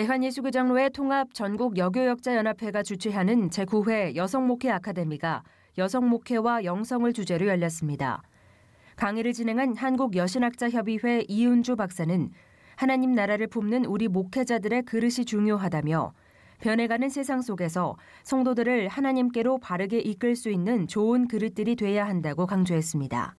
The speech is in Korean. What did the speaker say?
대한예수교장로회 통합 전국 여교역자연합회가 주최하는 제9회 여성목회 아카데미가 여성목회와 영성을 주제로 열렸습니다. 강의를 진행한 한국여신학자협의회 이윤주 박사는 하나님 나라를 품는 우리 목회자들의 그릇이 중요하다며 변해가는 세상 속에서 성도들을 하나님께로 바르게 이끌 수 있는 좋은 그릇들이 돼야 한다고 강조했습니다.